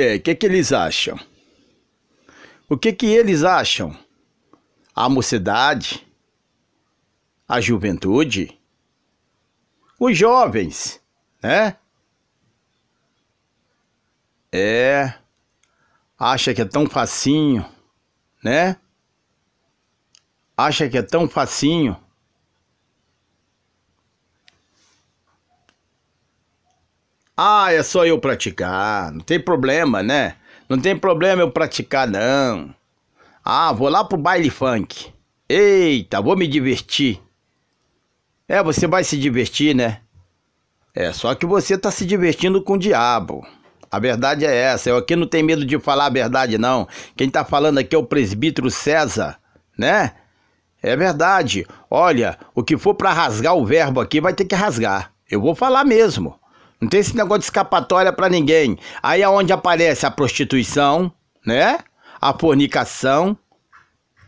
É, o que, que eles acham? O que, que eles acham? A mocidade? A juventude? Os jovens, né? É. Acha que é tão facinho, né? Acha que é tão facinho Ah, é só eu praticar, não tem problema, né? Não tem problema eu praticar, não. Ah, vou lá pro baile funk. Eita, vou me divertir. É, você vai se divertir, né? É, só que você tá se divertindo com o diabo. A verdade é essa. Eu aqui não tenho medo de falar a verdade, não. Quem tá falando aqui é o presbítero César, né? É verdade. Olha, o que for para rasgar o verbo aqui vai ter que rasgar. Eu vou falar mesmo. Não tem esse negócio de escapatória para ninguém. Aí é onde aparece a prostituição, né? A fornicação.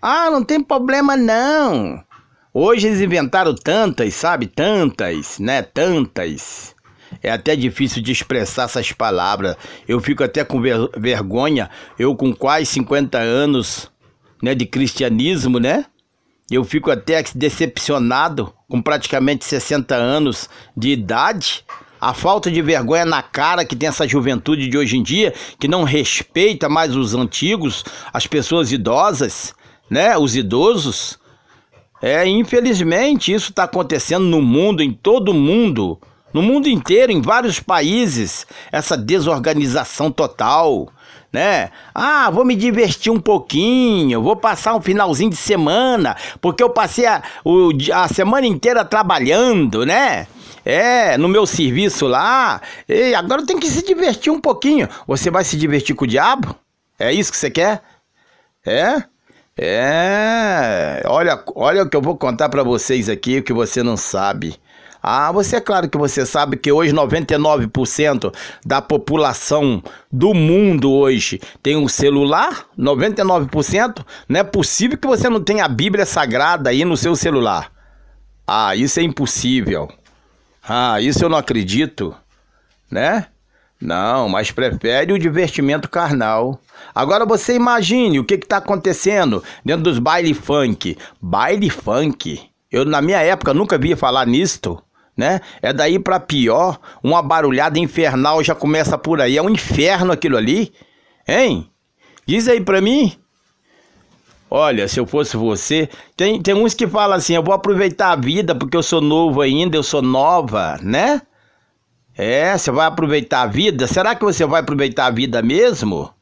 Ah, não tem problema não. Hoje eles inventaram tantas, sabe? Tantas, né? Tantas. É até difícil de expressar essas palavras. Eu fico até com ver vergonha. Eu com quase 50 anos né, de cristianismo, né? Eu fico até decepcionado com praticamente 60 anos de idade a falta de vergonha na cara que tem essa juventude de hoje em dia, que não respeita mais os antigos, as pessoas idosas, né, os idosos. É, infelizmente, isso está acontecendo no mundo, em todo o mundo, no mundo inteiro, em vários países, essa desorganização total né? Ah, vou me divertir um pouquinho, vou passar um finalzinho de semana, porque eu passei a, o, a semana inteira trabalhando, né? É, no meu serviço lá. E agora tem que se divertir um pouquinho. Você vai se divertir com o diabo? É isso que você quer? É? É. Olha, olha o que eu vou contar para vocês aqui, o que você não sabe. Ah, você é claro que você sabe que hoje 99% da população do mundo hoje tem um celular, 99%, não é possível que você não tenha a Bíblia Sagrada aí no seu celular. Ah, isso é impossível. Ah, isso eu não acredito, né? Não, mas prefere o divertimento carnal. Agora você imagine o que está acontecendo dentro dos baile funk. Baile funk? Eu, na minha época, nunca vi falar nisto né? É daí para pior, uma barulhada infernal já começa por aí. É um inferno aquilo ali, hein? Diz aí para mim. Olha, se eu fosse você, tem, tem uns que falam assim: eu vou aproveitar a vida porque eu sou novo ainda, eu sou nova, né? É, você vai aproveitar a vida? Será que você vai aproveitar a vida mesmo?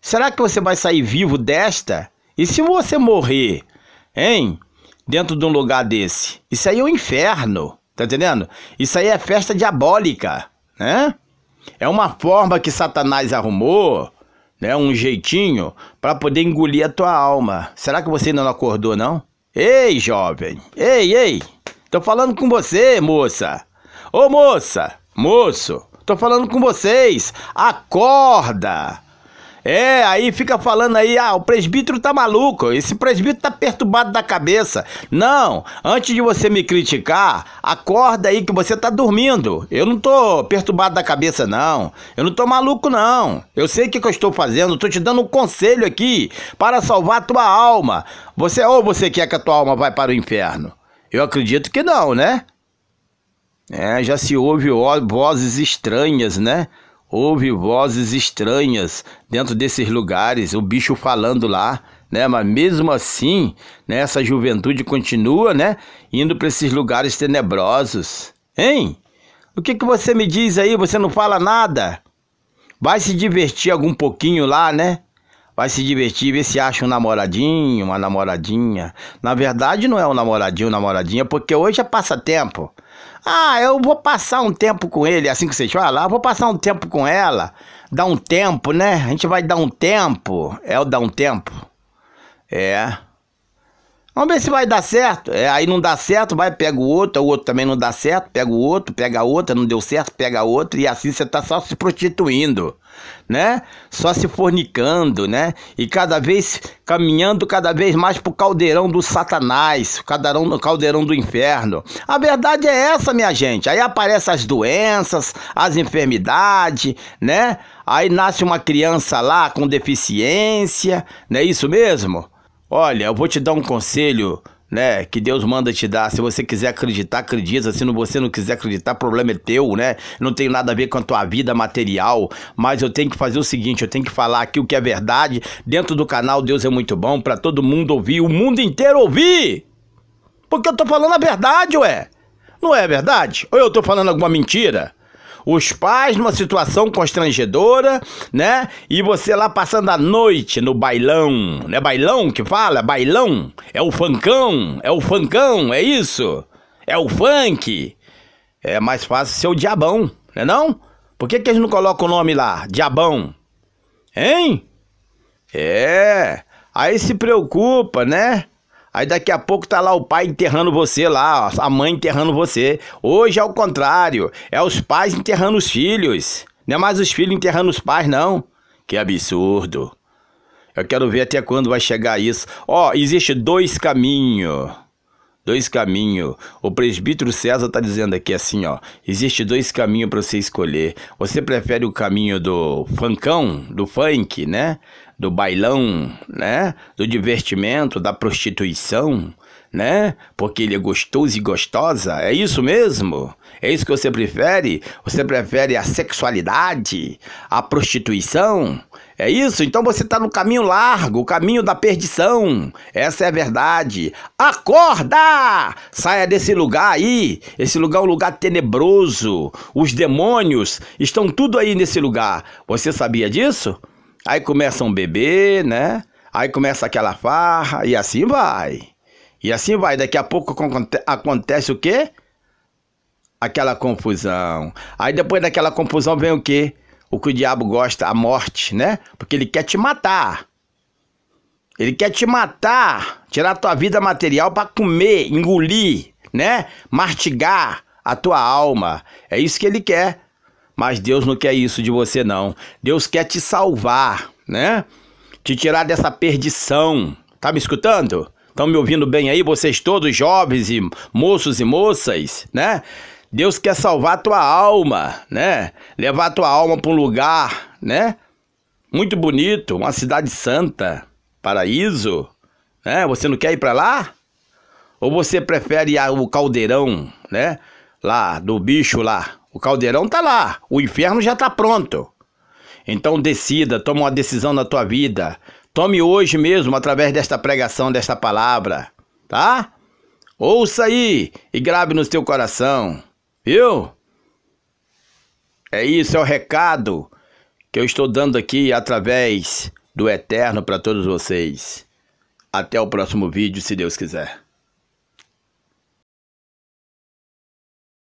Será que você vai sair vivo desta? E se você morrer, hein? dentro de um lugar desse. Isso aí é um inferno, tá entendendo? Isso aí é festa diabólica, né? É uma forma que Satanás arrumou, né? Um jeitinho para poder engolir a tua alma. Será que você ainda não acordou, não? Ei, jovem! Ei, ei! Tô falando com você, moça! Ô, moça! Moço! Tô falando com vocês! Acorda! É, aí fica falando aí, ah, o presbítero tá maluco, esse presbítero tá perturbado da cabeça. Não, antes de você me criticar, acorda aí que você tá dormindo. Eu não tô perturbado da cabeça, não. Eu não tô maluco, não. Eu sei o que, que eu estou fazendo, eu tô te dando um conselho aqui para salvar a tua alma. Você ou você quer que a tua alma vai para o inferno? Eu acredito que não, né? É, já se ouve vozes estranhas, né? Houve vozes estranhas dentro desses lugares, o bicho falando lá, né? Mas mesmo assim, né, essa juventude continua, né, indo para esses lugares tenebrosos. Hein? O que que você me diz aí? Você não fala nada? Vai se divertir algum pouquinho lá, né? vai se divertir, ver se acha um namoradinho, uma namoradinha. Na verdade, não é um namoradinho, namoradinha, porque hoje é passatempo. Ah, eu vou passar um tempo com ele, é assim que vocês falam, lá, ah, vou passar um tempo com ela. Dá um tempo, né? A gente vai dar um tempo. É o dar um tempo? É. Vamos ver se vai dar certo. É, aí não dá certo, vai, pega o outro, o outro também não dá certo, pega o outro, pega a outra, não deu certo, pega a outra, e assim você tá só se prostituindo, né? Só se fornicando, né? E cada vez caminhando cada vez mais pro caldeirão do satanás, caldeirão, caldeirão do inferno. A verdade é essa, minha gente. Aí aparecem as doenças, as enfermidades, né? Aí nasce uma criança lá com deficiência, não é isso mesmo? Olha, eu vou te dar um conselho, né? Que Deus manda te dar. Se você quiser acreditar, acredita. Se não, você não quiser acreditar, problema é teu, né? Não tem nada a ver com a tua vida material. Mas eu tenho que fazer o seguinte: eu tenho que falar aqui o que é verdade. Dentro do canal Deus é muito bom para todo mundo ouvir, o mundo inteiro ouvir. Porque eu tô falando a verdade, ué. Não é verdade? Ou eu tô falando alguma mentira? os pais numa situação constrangedora, né? E você lá passando a noite no bailão, né? Bailão que fala? Bailão? É o funkão, é o funkão, é isso? É o funk? É mais fácil ser o diabão, né não? Por que, que eles não colocam o nome lá? Diabão? Hein? É. Aí se preocupa, né? Aí daqui a pouco tá lá o pai enterrando você lá, a mãe enterrando você. Hoje é o contrário, é os pais enterrando os filhos. Não é mais os filhos enterrando os pais, não. Que absurdo. Eu quero ver até quando vai chegar isso. Ó, oh, existe dois caminhos. Dois caminhos. O presbítero César tá dizendo aqui assim, ó. Existe dois caminhos para você escolher. Você prefere o caminho do funkão, do funk, né? do bailão, né? Do divertimento, da prostituição, né? Porque ele é gostoso e gostosa. É isso mesmo? É isso que você prefere? Você prefere a sexualidade, a prostituição? É isso? Então você está no caminho largo, o caminho da perdição. Essa é a verdade. Acorda! Saia desse lugar aí. Esse lugar é um lugar tenebroso. Os demônios estão tudo aí nesse lugar. Você sabia disso? Aí começa um bebê, né? Aí começa aquela farra e assim vai. E assim vai. Daqui a pouco acontece o quê? Aquela confusão. Aí depois daquela confusão vem o quê? O que o diabo gosta, a morte, né? Porque ele quer te matar. Ele quer te matar, tirar tua vida material para comer, engolir, né? Martigar a tua alma. É isso que ele quer. Mas Deus não quer isso de você, não. Deus quer te salvar, né? Te tirar dessa perdição. Tá me escutando? Estão me ouvindo bem aí, vocês todos, jovens e moços e moças, né? Deus quer salvar a tua alma, né? Levar a tua alma para um lugar, né? Muito bonito, uma cidade santa, paraíso, né? Você não quer ir para lá? Ou você prefere o caldeirão, né? Lá, do bicho lá, o caldeirão tá lá, o inferno já tá pronto. Então decida, toma uma decisão na tua vida. Tome hoje mesmo através desta pregação, desta palavra, tá? Ouça aí e grave no teu coração, viu? É isso, é o recado que eu estou dando aqui através do Eterno para todos vocês. Até o próximo vídeo, se Deus quiser.